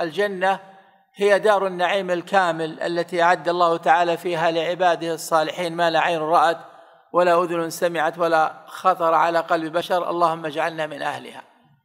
الجنه هي دار النعيم الكامل التي اعد الله تعالى فيها لعباده الصالحين ما لا عين رات ولا اذن سمعت ولا خطر على قلب بشر اللهم اجعلنا من اهلها